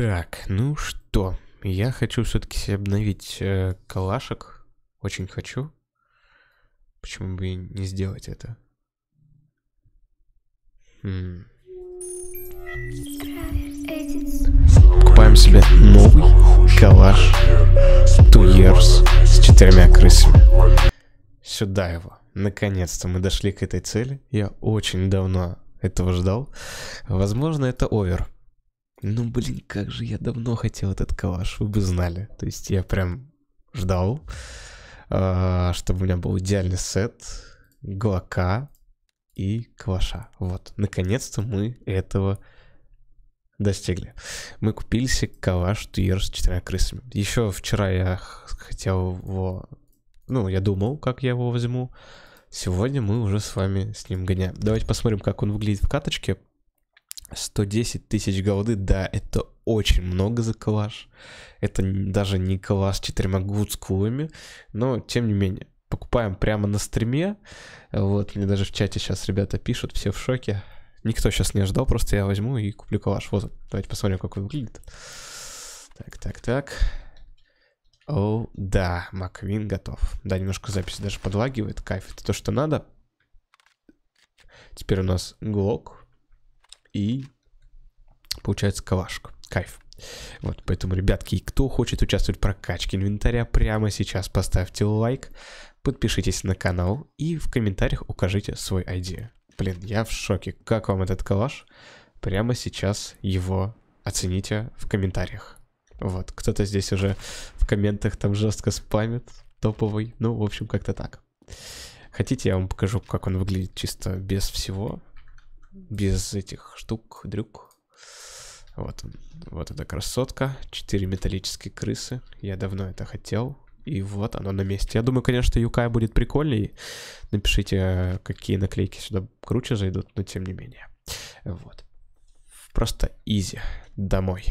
Так, ну что, я хочу все-таки себе обновить э, калашек. Очень хочу. Почему бы и не сделать это? Хм. Покупаем себе новый калаш Туерс с четырьмя крысами. Сюда его. Наконец-то мы дошли к этой цели. Я очень давно этого ждал. Возможно, это овер. Ну, блин, как же я давно хотел этот калаш, вы бы знали. То есть я прям ждал, а, чтобы у меня был идеальный сет глока и калаша. Вот, наконец-то мы этого достигли. Мы купили себе калаш Туер с четырьмя крысами. Еще вчера я хотел его... Ну, я думал, как я его возьму. Сегодня мы уже с вами с ним гоняем. Давайте посмотрим, как он выглядит в каточке. 110 тысяч голды, да, это очень много за калаш. Это даже не калаш с четырьмя гудскулами, но тем не менее. Покупаем прямо на стриме. Вот, мне даже в чате сейчас ребята пишут, все в шоке. Никто сейчас не ждал, просто я возьму и куплю калаш. Вот, давайте посмотрим, как он выглядит. Так, так, так. О, да, Маквин готов. Да, немножко запись даже подлагивает, кайф, это то, что надо. Теперь у нас Глок, и получается кавашка. Кайф. Вот, поэтому, ребятки, кто хочет участвовать в прокачке инвентаря, прямо сейчас поставьте лайк, подпишитесь на канал и в комментариях укажите свой ID. Блин, я в шоке. Как вам этот калаш? Прямо сейчас его оцените в комментариях. Вот, кто-то здесь уже в комментах там жестко спамит, топовый. Ну, в общем, как-то так. Хотите, я вам покажу, как он выглядит чисто без всего без этих штук, дрюк. Вот, вот эта красотка, четыре металлические крысы. Я давно это хотел, и вот оно на месте. Я думаю, конечно, Юкай будет прикольней. Напишите, какие наклейки сюда круче зайдут, но тем не менее. Вот. Просто изи. Домой.